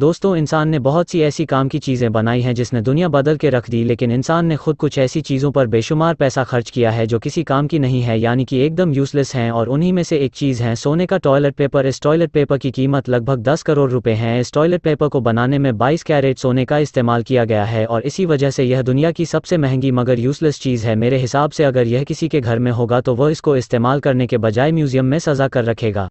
दोस्तों इंसान ने बहुत सी ऐसी काम की चीज़ें बनाई हैं जिसने दुनिया बदल के रख दी लेकिन इंसान ने खुद कुछ ऐसी चीज़ों पर बेशुमार पैसा खर्च किया है जो किसी काम की नहीं है यानी कि एकदम यूज़लेस हैं और उन्हीं में से एक चीज़ है सोने का टॉयलेट पेपर इस टॉयलेट पेपर की कीमत लगभग दस करोड़ रुपये है इस टॉयलेट पेपर को बनाने में बाईस कैरेट सोने का इस्तेमाल किया गया है और इसी वजह से यह दुनिया की सबसे महंगी मगर यूज़लेस चीज़ है मेरे हिसाब से अगर यह किसी के घर में होगा तो वह इसको इस्तेमाल करने के बजाय म्यूज़ियम में सजा कर रखेगा